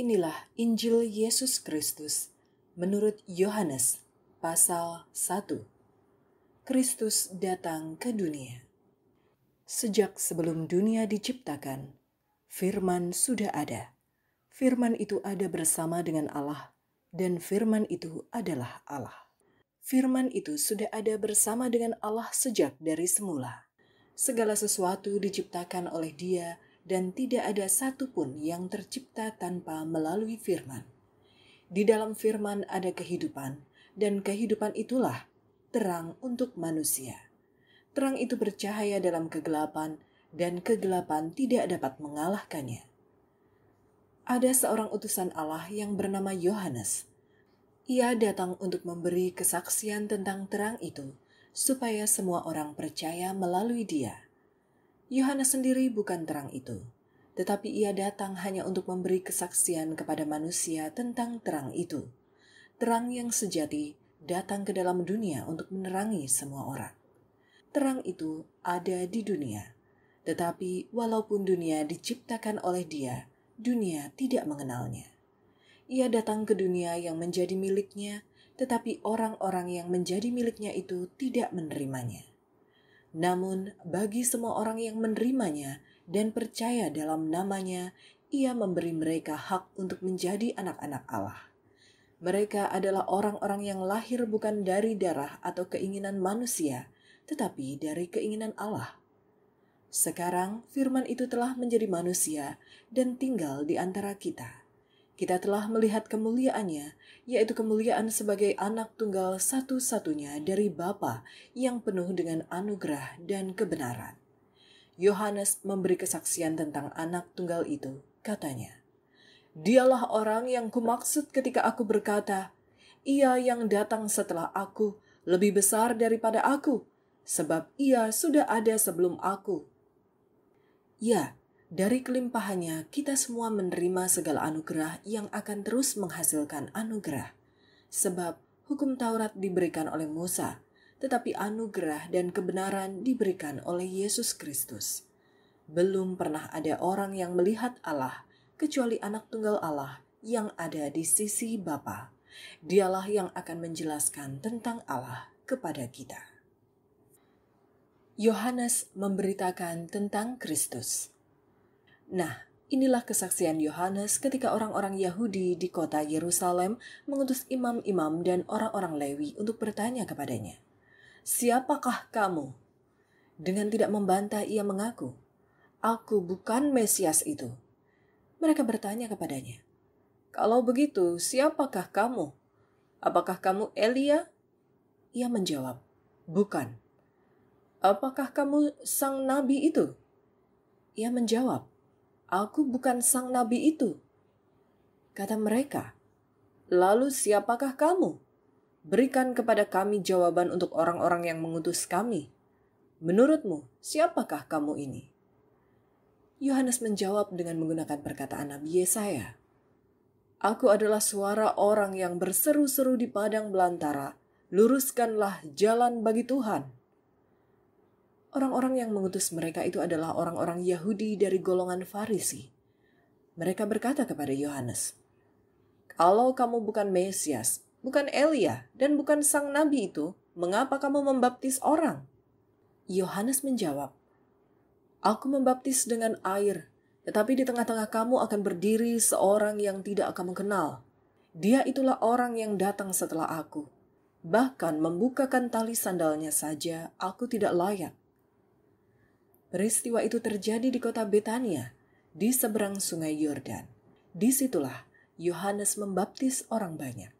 Inilah Injil Yesus Kristus menurut Yohanes pasal 1. Kristus datang ke dunia. Sejak sebelum dunia diciptakan, firman sudah ada. Firman itu ada bersama dengan Allah dan firman itu adalah Allah. Firman itu sudah ada bersama dengan Allah sejak dari semula. Segala sesuatu diciptakan oleh Dia dan tidak ada satupun yang tercipta tanpa melalui firman. Di dalam firman ada kehidupan, dan kehidupan itulah terang untuk manusia. Terang itu bercahaya dalam kegelapan, dan kegelapan tidak dapat mengalahkannya. Ada seorang utusan Allah yang bernama Yohanes. Ia datang untuk memberi kesaksian tentang terang itu, supaya semua orang percaya melalui Dia. Yohanes sendiri bukan terang itu, tetapi ia datang hanya untuk memberi kesaksian kepada manusia tentang terang itu. Terang yang sejati datang ke dalam dunia untuk menerangi semua orang. Terang itu ada di dunia, tetapi walaupun dunia diciptakan oleh Dia, dunia tidak mengenalnya. Ia datang ke dunia yang menjadi miliknya, tetapi orang-orang yang menjadi miliknya itu tidak menerimanya. Namun, bagi semua orang yang menerimanya dan percaya dalam namanya, ia memberi mereka hak untuk menjadi anak-anak Allah. Mereka adalah orang-orang yang lahir bukan dari darah atau keinginan manusia, tetapi dari keinginan Allah. Sekarang, firman itu telah menjadi manusia dan tinggal di antara kita. Kita telah melihat kemuliaannya, yaitu kemuliaan sebagai anak tunggal satu-satunya dari Bapa yang penuh dengan anugerah dan kebenaran. Yohanes memberi kesaksian tentang anak tunggal itu, katanya, Dialah orang yang kumaksud ketika aku berkata, Ia yang datang setelah aku lebih besar daripada aku, sebab ia sudah ada sebelum aku. Ya, dari kelimpahannya, kita semua menerima segala anugerah yang akan terus menghasilkan anugerah. Sebab hukum Taurat diberikan oleh Musa, tetapi anugerah dan kebenaran diberikan oleh Yesus Kristus. Belum pernah ada orang yang melihat Allah kecuali anak tunggal Allah yang ada di sisi Bapa. Dialah yang akan menjelaskan tentang Allah kepada kita. Yohanes memberitakan tentang Kristus Nah, inilah kesaksian Yohanes ketika orang-orang Yahudi di kota Yerusalem mengutus imam-imam dan orang-orang Lewi untuk bertanya kepadanya, "Siapakah kamu?" Dengan tidak membantah, ia mengaku, "Aku bukan Mesias itu." Mereka bertanya kepadanya, "Kalau begitu, siapakah kamu? Apakah kamu Elia?" Ia menjawab, "Bukan." "Apakah kamu sang nabi itu?" Ia menjawab, Aku bukan sang nabi itu. Kata mereka, Lalu siapakah kamu? Berikan kepada kami jawaban untuk orang-orang yang mengutus kami. Menurutmu, siapakah kamu ini? Yohanes menjawab dengan menggunakan perkataan Nabi Yesaya. Aku adalah suara orang yang berseru-seru di padang belantara, luruskanlah jalan bagi Tuhan. Orang-orang yang mengutus mereka itu adalah orang-orang Yahudi dari golongan Farisi. Mereka berkata kepada Yohanes, "Kalau kamu bukan Mesias, bukan Elia, dan bukan sang nabi itu, mengapa kamu membaptis orang?" Yohanes menjawab, "Aku membaptis dengan air, tetapi di tengah-tengah kamu akan berdiri seorang yang tidak kamu kenal. Dia itulah orang yang datang setelah aku. Bahkan membukakan tali sandalnya saja, aku tidak layak Peristiwa itu terjadi di kota Betania, di seberang sungai Yordan. Disitulah Yohanes membaptis orang banyak.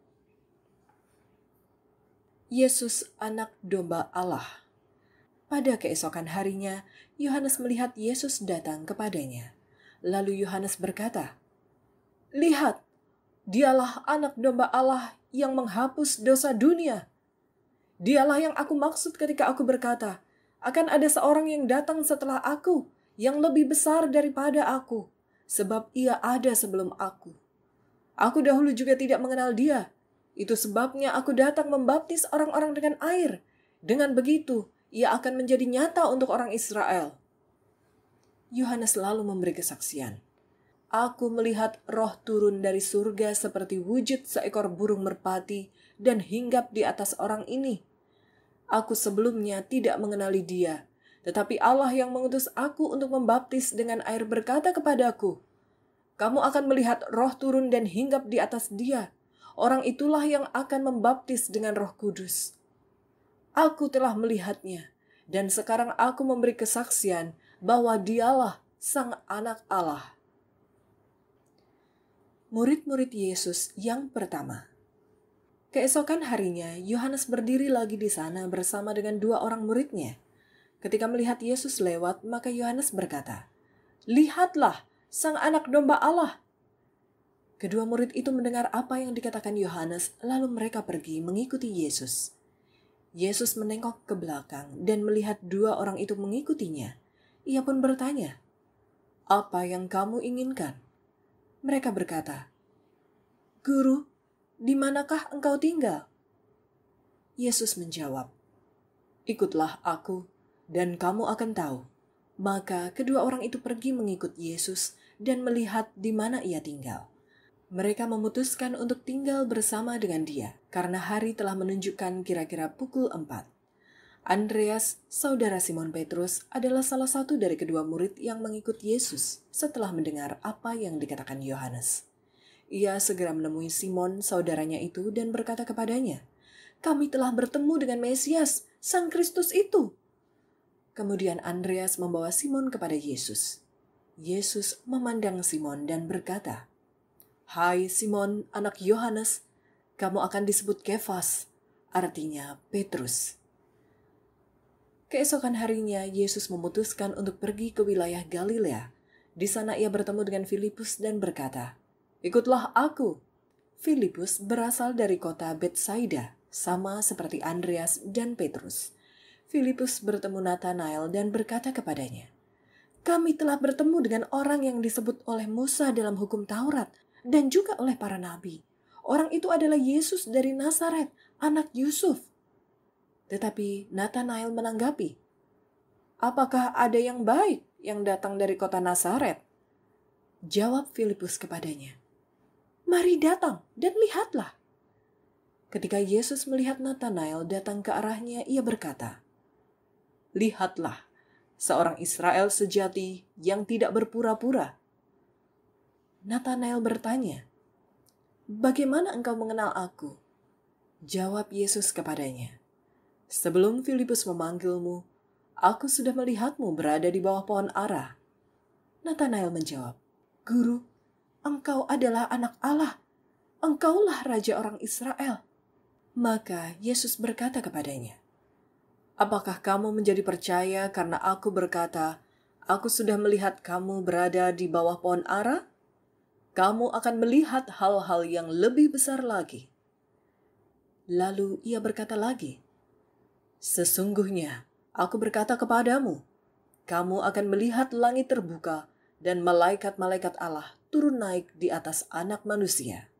Yesus anak domba Allah. Pada keesokan harinya, Yohanes melihat Yesus datang kepadanya. Lalu Yohanes berkata, Lihat, dialah anak domba Allah yang menghapus dosa dunia. Dialah yang aku maksud ketika aku berkata, akan ada seorang yang datang setelah aku, yang lebih besar daripada aku, sebab ia ada sebelum aku. Aku dahulu juga tidak mengenal dia. Itu sebabnya aku datang membaptis orang-orang dengan air. Dengan begitu, ia akan menjadi nyata untuk orang Israel. Yohanes selalu memberi kesaksian. Aku melihat roh turun dari surga seperti wujud seekor burung merpati dan hinggap di atas orang ini Aku sebelumnya tidak mengenali dia, tetapi Allah yang mengutus aku untuk membaptis dengan air berkata kepadaku, Kamu akan melihat roh turun dan hinggap di atas dia. Orang itulah yang akan membaptis dengan roh kudus. Aku telah melihatnya, dan sekarang aku memberi kesaksian bahwa dialah sang anak Allah murid-murid Yesus yang pertama. Keesokan harinya, Yohanes berdiri lagi di sana bersama dengan dua orang muridnya. Ketika melihat Yesus lewat, maka Yohanes berkata, "Lihatlah, Sang Anak Domba Allah!" Kedua murid itu mendengar apa yang dikatakan Yohanes, lalu mereka pergi mengikuti Yesus. Yesus menengok ke belakang dan melihat dua orang itu mengikutinya. Ia pun bertanya, "Apa yang kamu inginkan?" Mereka berkata, "Guru, di manakah engkau tinggal? Yesus menjawab, Ikutlah aku, dan kamu akan tahu. Maka kedua orang itu pergi mengikut Yesus dan melihat di mana ia tinggal. Mereka memutuskan untuk tinggal bersama dengan dia, karena hari telah menunjukkan kira-kira pukul empat. Andreas, saudara Simon Petrus, adalah salah satu dari kedua murid yang mengikut Yesus setelah mendengar apa yang dikatakan Yohanes. Ia segera menemui Simon, saudaranya itu, dan berkata kepadanya, "Kami telah bertemu dengan Mesias, Sang Kristus itu." Kemudian Andreas membawa Simon kepada Yesus. Yesus memandang Simon dan berkata, "Hai Simon, anak Yohanes, kamu akan disebut Kefas, artinya Petrus." Keesokan harinya, Yesus memutuskan untuk pergi ke wilayah Galilea. Di sana ia bertemu dengan Filipus dan berkata, Ikutlah aku. Filipus berasal dari kota Bethsaida, sama seperti Andreas dan Petrus. Filipus bertemu Nathanael dan berkata kepadanya, Kami telah bertemu dengan orang yang disebut oleh Musa dalam hukum Taurat dan juga oleh para nabi. Orang itu adalah Yesus dari Nazaret, anak Yusuf. Tetapi Nathanael menanggapi, Apakah ada yang baik yang datang dari kota Nazaret? Jawab Filipus kepadanya, mari datang dan lihatlah. Ketika Yesus melihat Nathanael datang ke arahnya, ia berkata, Lihatlah, seorang Israel sejati yang tidak berpura-pura. Nathanael bertanya, Bagaimana engkau mengenal aku? Jawab Yesus kepadanya, Sebelum Filipus memanggilmu, aku sudah melihatmu berada di bawah pohon arah. Nathanael menjawab, Guru, engkau adalah anak Allah, engkaulah raja orang Israel. Maka Yesus berkata kepadanya, Apakah kamu menjadi percaya karena aku berkata, Aku sudah melihat kamu berada di bawah pohon ara? Kamu akan melihat hal-hal yang lebih besar lagi. Lalu ia berkata lagi, Sesungguhnya, aku berkata kepadamu, kamu akan melihat langit terbuka dan malaikat-malaikat Allah turun naik di atas anak manusia.